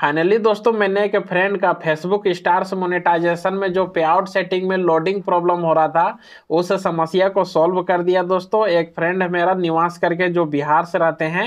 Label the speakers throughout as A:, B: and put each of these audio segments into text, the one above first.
A: finally दोस्तों मैंने एक फ्रेंड का फेसबुक स्टार्स मोनेटाइजेशन में जो पे आउट सेटिंग में लोडिंग प्रॉब्लम हो रहा था उस समस्या को सॉल्व कर दिया दोस्तों एक फ्रेंड है मेरा निवास करके जो बिहार से रहते हैं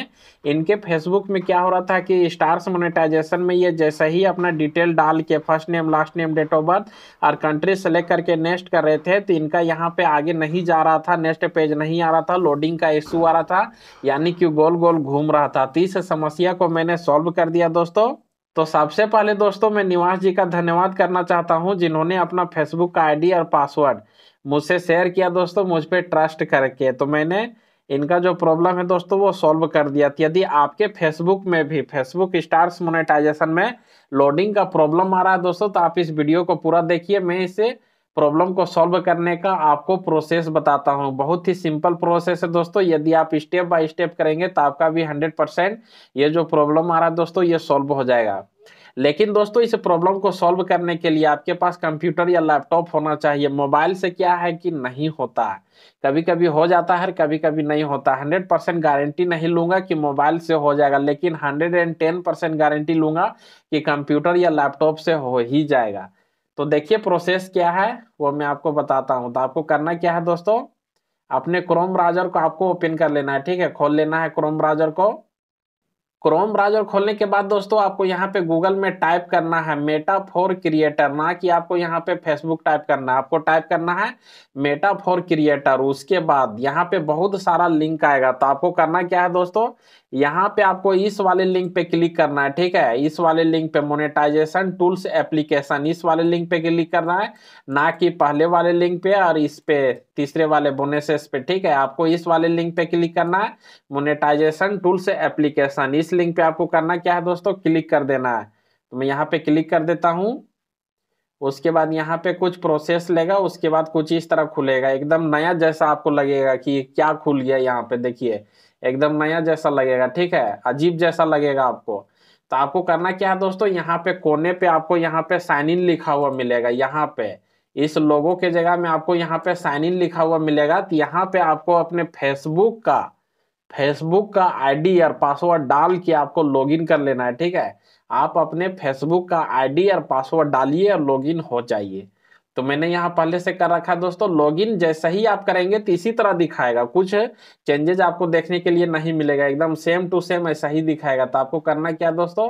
A: इनके फेसबुक में क्या हो रहा था कि स्टार्स मोनेटाइजेशन में ये जैसे ही अपना डिटेल डाल के first name last name date of birth और कंट्री सेलेक्ट करके नेक्स्ट कर रहे थे तो इनका यहाँ पे आगे नहीं जा रहा था नेक्स्ट पेज नहीं आ रहा था लोडिंग का इश्यू आ रहा था यानी कि गोल गोल घूम रहा था तो इस समस्या को मैंने सॉल्व कर दिया दोस्तों तो सबसे पहले दोस्तों मैं निवास जी का धन्यवाद करना चाहता हूं जिन्होंने अपना फेसबुक का आईडी और पासवर्ड मुझसे शेयर किया दोस्तों मुझ पर ट्रस्ट करके तो मैंने इनका जो प्रॉब्लम है दोस्तों वो सॉल्व कर दिया तो यदि आपके फेसबुक में भी फेसबुक स्टार्स मोनेटाइजेशन में लोडिंग का प्रॉब्लम आ रहा है दोस्तों तो आप इस वीडियो को पूरा देखिए मैं इसे प्रॉब्लम को सॉल्व करने का आपको प्रोसेस बताता हूँ बहुत ही सिंपल प्रोसेस है दोस्तों यदि आप स्टेप बाय स्टेप करेंगे तो आपका भी हंड्रेड परसेंट ये जो प्रॉब्लम आ रहा है दोस्तों ये सॉल्व हो जाएगा लेकिन दोस्तों इस प्रॉब्लम को सॉल्व करने के लिए आपके पास कंप्यूटर या लैपटॉप होना चाहिए मोबाइल से क्या है कि नहीं होता है कभी कभी हो जाता है कभी कभी नहीं होता हंड्रेड परसेंट गारंटी नहीं लूंगा कि मोबाइल से हो जाएगा लेकिन hundred and ten percent guarantee लूंगा कि कंप्यूटर या लैपटॉप से हो ही जाएगा तो देखिए प्रोसेस क्या है वो मैं आपको बताता हूँ तो आपको करना क्या है दोस्तों अपने क्रोम ब्राउजर को आपको ओपन कर लेना है ठीक है खोल लेना है क्रोम ब्राउजर को क्रोम ब्राउजर खोलने के बाद दोस्तों आपको यहाँ पे गूगल में टाइप करना है मेटा फॉर क्रिएटर ना कि आपको यहाँ पे फेसबुक टाइप करना है आपको टाइप करना है मेटा फॉर क्रिएटर उसके बाद यहाँ पे बहुत सारा लिंक आएगा तो आपको करना क्या है दोस्तों यहाँ पे आपको इस वाले लिंक पे क्लिक करना है ठीक है इस वाले लिंक पे मोनेटाइजेशन टूल्स एप्लीकेशन इस वाले लिंक पे क्लिक करना है ना कि पहले वाले लिंक पे और इस पे तीसरे वाले बोनेसेस पे ठीक है आपको इस वाले लिंक पे क्लिक करना है मोनेटाइजेशन टूल्स एप्लीकेशन इस लिंक पे आपको करना क्या है दोस्तों क्लिक कर देना है तो मैं यहाँ पे क्लिक कर देता हूँ उसके बाद यहाँ पे कुछ प्रोसेस लेगा उसके बाद कुछ इस तरह खुलेगा एकदम नया जैसा आपको लगेगा कि क्या खुल गया यहाँ पे देखिए एकदम नया जैसा लगेगा ठीक है अजीब जैसा लगेगा आपको तो आपको करना क्या है दोस्तों यहाँ पे कोने पे आपको यहाँ पे साइन इन लिखा हुआ मिलेगा यहाँ पे इस लोगों के जगह में आपको यहाँ पे साइन इन लिखा हुआ मिलेगा तो यहाँ पे आपको अपने फेसबुक का फेसबुक का आईडी और पासवर्ड डाल के आपको लॉगिन कर लेना है ठीक है आप अपने फेसबुक का आईडी और पासवर्ड डालिए और लॉगिन हो जाइए तो मैंने यहाँ पहले से कर रखा है दोस्तों लॉगिन जैसे ही आप करेंगे तो इसी तरह दिखाएगा कुछ चेंजेज आपको देखने के लिए नहीं मिलेगा एकदम सेम टू सेम ऐसा ही दिखाएगा तो आपको करना क्या दोस्तों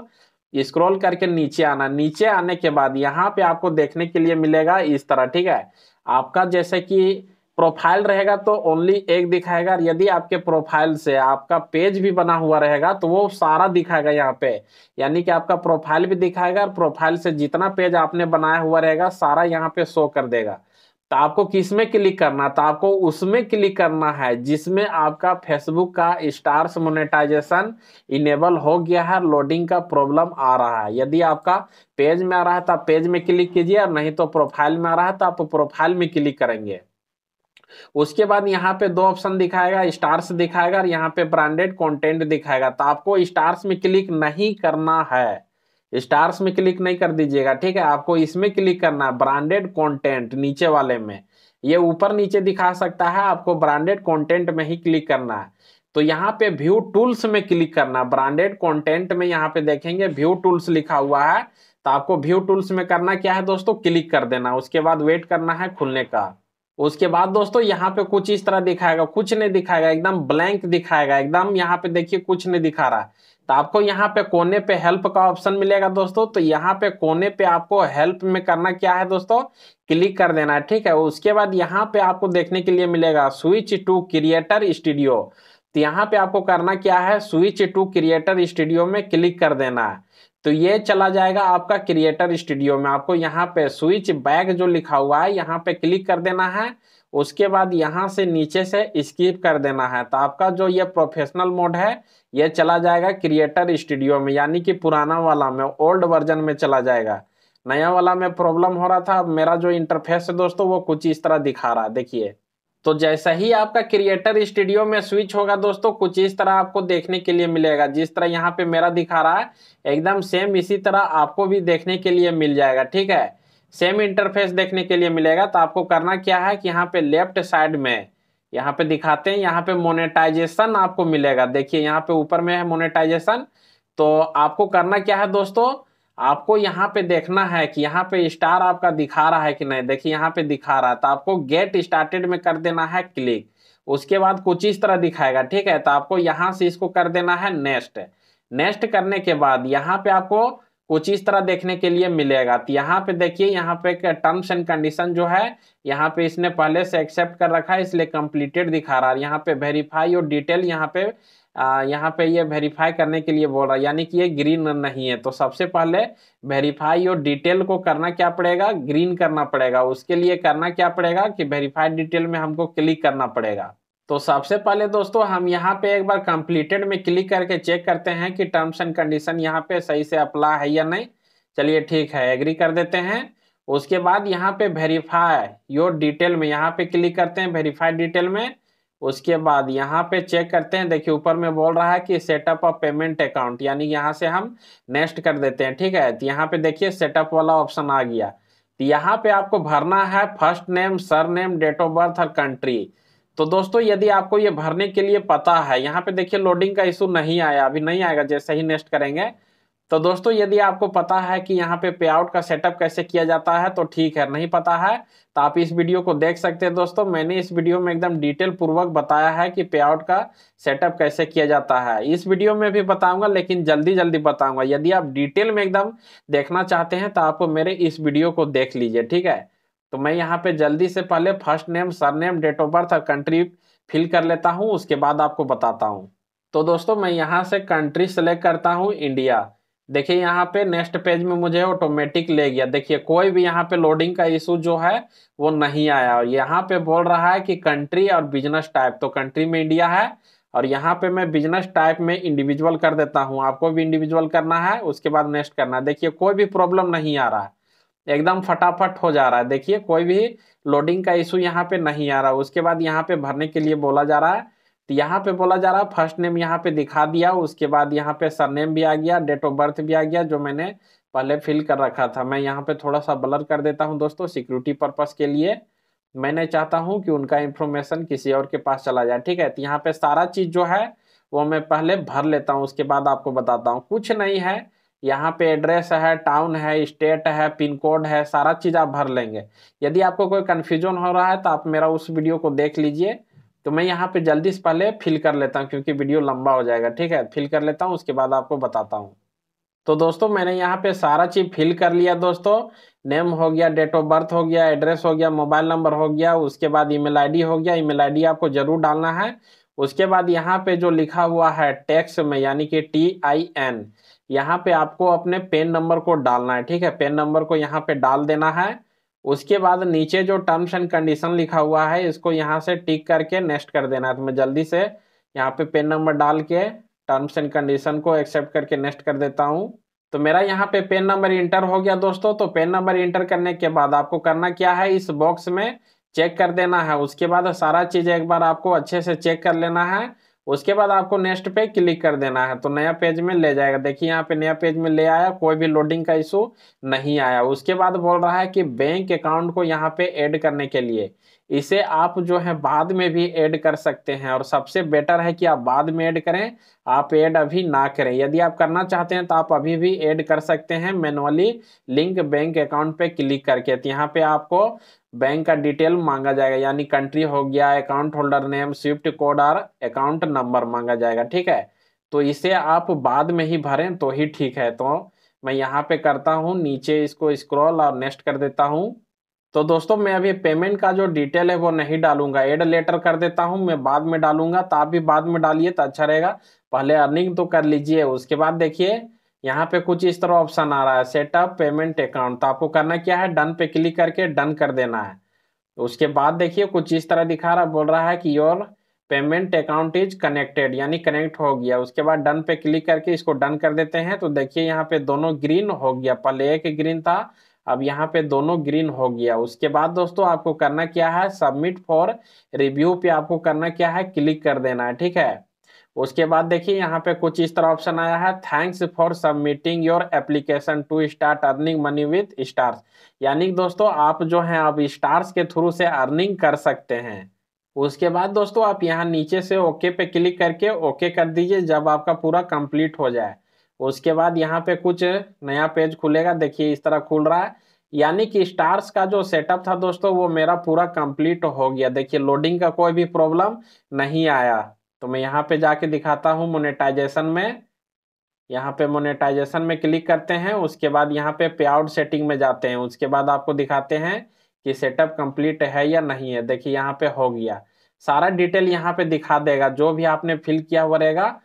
A: स्क्रॉल करके नीचे आना नीचे आने के बाद यहाँ पे आपको देखने के लिए मिलेगा इस तरह ठीक है आपका जैसे कि प्रोफाइल रहेगा तो ओनली एक दिखाएगा और यदि आपके प्रोफाइल से आपका पेज भी बना हुआ रहेगा तो वो सारा दिखाएगा यहाँ पे यानी कि आपका प्रोफाइल भी दिखाएगा और प्रोफाइल से जितना पेज आपने बनाया हुआ रहेगा सारा यहाँ पे शो कर देगा तो आपको किस में क्लिक करना तो आपको उसमें क्लिक करना है जिसमें आपका फेसबुक का स्टार्स मोनेटाइजेशन इनेबल हो गया है लोडिंग का प्रॉब्लम आ रहा है यदि आपका पेज में आ रहा है तो आप पेज में क्लिक कीजिए और नहीं तो प्रोफाइल में आ रहा है तो आप प्रोफाइल में क्लिक करेंगे उसके बाद यहाँ पे दो ऑप्शन दिखाएगा स्टार्स दिखाएगा और यहाँ पे ब्रांडेड कंटेंट दिखाएगा तो आपको स्टार्स में क्लिक नहीं करना है स्टार्स में क्लिक नहीं कर दीजिएगा ठीक है आपको इसमें क्लिक करना है ब्रांडेड कंटेंट नीचे वाले में ये ऊपर नीचे दिखा सकता है आपको ब्रांडेड कॉन्टेंट में ही क्लिक करना है तो यहाँ पे व्यू टूल्स में क्लिक करना ब्रांडेड कंटेंट में यहाँ पे देखेंगे व्यू टूल्स लिखा हुआ है तो आपको व्यू टूल्स में करना क्या है दोस्तों क्लिक कर देना उसके बाद वेट करना है खुलने का उसके बाद दोस्तों यहाँ पे कुछ इस तरह दिखाएगा कुछ नहीं दिखाएगा एकदम ब्लैंक दिखाएगा एकदम यहाँ पे देखिए कुछ नहीं दिखा रहा है तो आपको यहाँ पे कोने पे हेल्प का ऑप्शन मिलेगा दोस्तों तो यहाँ पे कोने पे आपको हेल्प में करना क्या है दोस्तों क्लिक कर देना है ठीक है उसके बाद यहाँ पे आपको देखने के लिए मिलेगा स्विच टू क्रिएटर स्टूडियो तो यहाँ पे आपको करना क्या है स्विच टू क्रिएटर स्टूडियो में क्लिक कर देना है तो ये चला जाएगा आपका क्रिएटर स्टूडियो में आपको यहाँ पे स्विच बैग जो लिखा हुआ है यहाँ पे क्लिक कर देना है उसके बाद यहाँ से नीचे से स्किप कर देना है तो आपका जो ये प्रोफेशनल मोड है ये चला जाएगा क्रिएटर स्टूडियो में यानी कि पुराना वाला में ओल्ड वर्जन में चला जाएगा नया वाला में प्रॉब्लम हो रहा था मेरा जो इंटरफेस है दोस्तों वो कुछ इस तरह दिखा रहा है देखिए तो जैसा ही आपका क्रिएटर स्टूडियो में स्विच होगा दोस्तों कुछ इस तरह आपको देखने के लिए मिलेगा जिस तरह यहाँ पे मेरा दिखा रहा है एकदम सेम इसी तरह आपको भी देखने के लिए मिल जाएगा ठीक है सेम इंटरफेस देखने के लिए मिलेगा तो आपको करना क्या है कि यहाँ पे लेफ्ट साइड में यहाँ पे दिखाते हैं यहाँ पे मोनेटाइजेशन आपको मिलेगा देखिए यहाँ पे ऊपर में है मोनेटाइजेशन तो आपको करना क्या है दोस्तों आपको यहाँ पे देखना है कि यहाँ पे स्टार आपका दिखा रहा है कि नहीं देखिए यहाँ पे दिखा रहा है तो आपको गेट स्टार्टेड में कर देना है क्लिक उसके बाद कुछ इस तरह दिखाएगा ठीक है तो आपको यहाँ से इसको कर देना है नेक्स्ट नेक्स्ट करने के बाद यहाँ पे आपको कुछ इस तरह देखने के लिए मिलेगा तो यहाँ पे देखिए यहाँ पे टर्म्स एंड कंडीशन जो है यहाँ पे इसने पहले से एक्सेप्ट कर रखा है इसलिए कंप्लीटेड दिखा रहा है यहाँ पे वेरीफाई और डिटेल यहाँ पे यहाँ पे ये वेरीफाई करने के लिए बोल रहा है यानी कि ये ग्रीन नहीं है तो सबसे पहले वेरीफाई और डिटेल को करना क्या पड़ेगा ग्रीन करना पड़ेगा उसके लिए करना क्या पड़ेगा कि वेरीफाइड डिटेल में हमको क्लिक करना पड़ेगा तो सबसे पहले दोस्तों हम यहाँ पे एक बार कंप्लीटेड में क्लिक करके चेक करते हैं कि टर्म्स एंड कंडीशन यहाँ पे सही से अप्लाई है या नहीं चलिए ठीक है एग्री कर देते हैं उसके बाद यहाँ पे वेरीफाई योर डिटेल में यहाँ पे क्लिक करते हैं वेरीफाई डिटेल में उसके बाद यहाँ पे चेक करते हैं देखिए ऊपर में बोल रहा है कि सेटअप ऑफ पेमेंट अकाउंट यानी यहाँ से हम नेक्स्ट कर देते हैं ठीक है तो यहाँ पे देखिए सेटअप वाला ऑप्शन आ गया तो यहाँ पे आपको भरना है first name surname date of birth और कंट्री तो दोस्तों यदि आपको ये भरने के लिए पता है यहाँ पे देखिए लोडिंग का इशू नहीं आया अभी नहीं आएगा जैसे ही नेक्स्ट करेंगे तो दोस्तों यदि आपको पता है कि यहाँ पे पे आउट का सेटअप कैसे किया जाता है तो ठीक है नहीं पता है तो आप इस वीडियो को देख सकते हैं दोस्तों मैंने इस वीडियो में एकदम डिटेल पूर्वक बताया है कि पे आउट का सेटअप कैसे किया जाता है इस वीडियो में भी बताऊंगा लेकिन जल्दी जल्दी बताऊंगा यदि आप डिटेल में एकदम देखना चाहते हैं तो आप मेरे इस वीडियो को देख लीजिए ठीक है तो मैं यहाँ पे जल्दी से पहले first name surname date of birth और कंट्री फिल कर लेता हूँ उसके बाद आपको बताता हूँ तो दोस्तों मैं यहाँ से कंट्री सेलेक्ट करता हूँ इंडिया देखिए यहाँ पे नेक्स्ट पेज में मुझे ऑटोमेटिक ले गया देखिए कोई भी यहाँ पे लोडिंग का इशू जो है वो नहीं आया और यहाँ पे बोल रहा है कि कंट्री और बिजनेस टाइप तो कंट्री में इंडिया है और यहाँ पे मैं बिजनेस टाइप में इंडिविजुअल कर देता हूँ आपको भी इंडिविजुअल करना है उसके बाद नेक्स्ट करना है देखिए कोई भी प्रॉब्लम नहीं आ रहा है एकदम फटाफट हो जा रहा है देखिए कोई भी लोडिंग का इशू यहाँ पे नहीं आ रहा उसके बाद यहाँ पे भरने के लिए बोला जा रहा है तो यहाँ पे बोला जा रहा है फर्स्ट नेम यहाँ पे दिखा दिया उसके बाद यहाँ पे सरनेम भी आ गया डेट ऑफ बर्थ भी आ गया जो मैंने पहले फिल कर रखा था मैं यहाँ पे थोड़ा सा ब्लर कर देता हूँ दोस्तों सिक्योरिटी पर्पज़ के लिए मैंने चाहता हूँ कि उनका इन्फॉर्मेशन किसी और के पास चला जाए ठीक है तो यहाँ पे सारा चीज़ जो है वो मैं पहले भर लेता हूँ उसके बाद आपको बताता हूँ कुछ नहीं है यहाँ पे एड्रेस है टाउन है स्टेट है पिन कोड है सारा चीज़ आप भर लेंगे यदि आपको कोई कन्फ्यूजन हो रहा है तो आप मेरा उस वीडियो को देख लीजिए तो मैं यहाँ पे जल्दी से पहले फिल कर लेता हूँ क्योंकि वीडियो लंबा हो जाएगा ठीक है फिल कर लेता हूँ उसके बाद आपको बताता हूँ तो दोस्तों मैंने यहाँ पे सारा चीज़ फिल कर लिया दोस्तों नेम हो गया डेट ऑफ बर्थ हो गया एड्रेस हो गया मोबाइल नंबर हो गया उसके बाद ईमेल आईडी हो गया ईमेल आईडी आपको जरूर डालना है उसके बाद यहाँ पे जो लिखा हुआ है टैक्स में यानी कि टी आई एन यहाँ पे आपको अपने पेन नंबर को डालना है ठीक है पेन नंबर को यहाँ पे डाल देना है उसके बाद नीचे जो टर्म्स एंड कंडीशन लिखा हुआ है इसको यहाँ से टिक करके नेक्स्ट कर देना है तो मैं जल्दी से यहाँ पे पेन नंबर डाल के टर्म्स एंड कंडीशन को एक्सेप्ट करके नेक्स्ट कर देता हूँ तो मेरा यहाँ पे पेन नंबर इंटर हो गया दोस्तों तो पेन नंबर इंटर करने के बाद आपको करना क्या है इस बॉक्स में चेक कर देना है उसके बाद सारा चीज़ एक बार आपको अच्छे से चेक कर लेना है उसके बाद आपको नेक्स्ट पे क्लिक कर देना है तो नया पेज में ले जाएगा देखिए यहाँ पे नया पेज में ले आया कोई भी लोडिंग का इशू नहीं आया उसके बाद बोल रहा है कि बैंक अकाउंट को यहाँ पे ऐड करने के लिए इसे आप जो है बाद में भी ऐड कर सकते हैं और सबसे बेटर है कि आप बाद में ऐड करें आप ऐड अभी ना करें यदि आप करना चाहते हैं तो आप अभी भी ऐड कर सकते हैं मैनुअली लिंक बैंक अकाउंट पे क्लिक करके तो यहाँ पे आपको बैंक का डिटेल मांगा जाएगा यानी कंट्री हो गया account holder name swift code और अकाउंट नंबर मांगा जाएगा ठीक है तो इसे आप बाद में ही भरें तो ही ठीक है तो मैं यहाँ पे करता हूँ नीचे इसको स्क्रॉल और नेक्स्ट कर देता हूँ तो दोस्तों मैं अभी पेमेंट का जो डिटेल है वो नहीं डालूंगा एड लेटर कर देता हूँ मैं बाद में डालूंगा तो आप भी बाद में डालिए तो अच्छा रहेगा पहले अर्निंग तो कर लीजिए उसके बाद देखिए यहाँ पे कुछ इस तरह ऑप्शन आ रहा है सेटअप पेमेंट अकाउंट तो आपको करना क्या है डन पे क्लिक करके डन कर देना है उसके बाद देखिए कुछ इस तरह दिखा रहा बोल रहा है कि your payment account is connected यानी कनेक्ट हो गया उसके बाद डन पे क्लिक करके इसको डन कर देते हैं तो देखिए यहाँ पे दोनों ग्रीन हो गया पहले एक ग्रीन था अब यहाँ पे दोनों ग्रीन हो गया उसके बाद दोस्तों आपको करना क्या है सबमिट फॉर रिव्यू पे आपको करना क्या है क्लिक कर देना है ठीक है उसके बाद देखिए यहाँ पे कुछ इस तरह ऑप्शन आया है thanks for submitting your application to start earning money with stars यानी दोस्तों आप जो है आप स्टार्स के थ्रू से अर्निंग कर सकते हैं उसके बाद दोस्तों आप यहाँ नीचे से ओके पे क्लिक करके ओके कर दीजिए जब आपका पूरा कंप्लीट हो जाए उसके बाद यहाँ पे कुछ नया पेज खुलेगा देखिए इस तरह खुल रहा है यानी कि स्टार्स का जो सेटअप था दोस्तों वो मेरा पूरा कंप्लीट हो गया देखिए लोडिंग का कोई भी प्रॉब्लम नहीं आया तो मैं यहाँ पे जाके दिखाता हूँ मोनेटाइजेशन में यहाँ पे मोनेटाइजेशन में क्लिक करते हैं उसके बाद यहाँ पे पे आउट सेटिंग में जाते हैं उसके बाद आपको दिखाते हैं कि सेटअप कंप्लीट है या नहीं है देखिए यहाँ पे हो गया सारा डिटेल यहाँ पे दिखा देगा जो भी आपने फिल किया हुआ रहेगा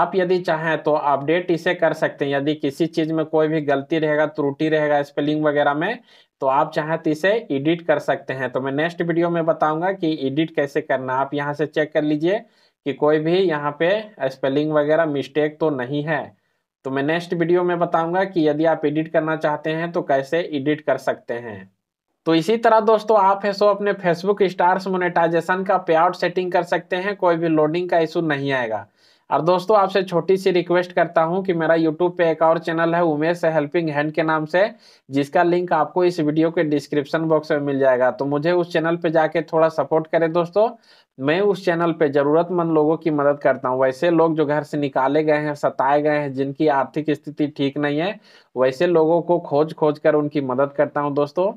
A: आप यदि चाहें तो अपडेट इसे कर सकते हैं यदि किसी चीज़ में कोई भी गलती रहेगा त्रुटि रहेगा स्पेलिंग वगैरह में तो आप चाहें तो इसे एडिट कर सकते हैं तो मैं नेक्स्ट वीडियो में बताऊंगा कि एडिट कैसे करना आप यहाँ से चेक कर लीजिए कि कोई भी यहाँ पे स्पेलिंग वगैरह मिस्टेक तो नहीं है तो मैं नेक्स्ट वीडियो में बताऊंगा कि यदि आप एडिट करना चाहते हैं तो कैसे एडिट कर सकते हैं तो इसी तरह दोस्तों आप है सो अपने फेसबुक स्टार्स मोनेटाइजेशन का पे आउट सेटिंग कर सकते हैं कोई भी लोडिंग का इशू नहीं आएगा और दोस्तों आपसे छोटी सी रिक्वेस्ट करता हूं कि मेरा यूट्यूब पे एक और चैनल है उमेश हेल्पिंग हैंड के नाम से जिसका लिंक आपको इस वीडियो के डिस्क्रिप्शन बॉक्स में मिल जाएगा तो मुझे उस चैनल पे जाके थोड़ा सपोर्ट करें दोस्तों मैं उस चैनल पे ज़रूरतमंद लोगों की मदद करता हूँ वैसे लोग जो घर से निकाले गए हैं सताए गए हैं जिनकी आर्थिक स्थिति ठीक नहीं है वैसे लोगों को खोज खोज कर उनकी मदद करता हूँ दोस्तों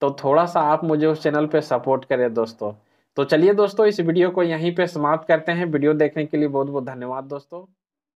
A: तो थोड़ा सा आप मुझे उस चैनल पे सपोर्ट करें दोस्तों तो चलिए दोस्तों इस वीडियो को यहीं पे समाप्त करते हैं वीडियो देखने के लिए बहुत बहुत धन्यवाद दोस्तों